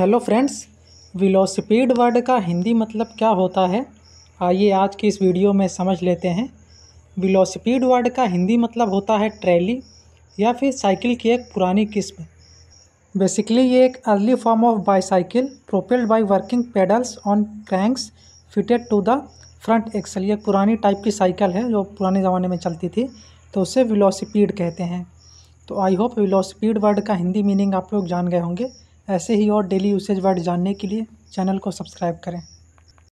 hello friends विलोसिपीड word का हिंदी मतलब क्या होता है आइए आज की इस वीडियो में समझ लेते हैं विलोसिपीड वर्ड का हिंदी मतलब होता है ट्रैली या फिर साइकिल की एक पुरानी किस्म बेसिकली ये एक early form of bicycle propelled by working pedals on cranks fitted to the front axle ये पुरानी टाइप की साइकिल है जो पुराने ज़माने में चलती थी तो उसे विलोसिपीड कहते हैं तो आई होप विलोसिपीड वर्ड का हिंदी मीनिंग आप लोग जान गए होंगे ऐसे ही और डेली यूसेज वर्ड जानने के लिए चैनल को सब्सक्राइब करें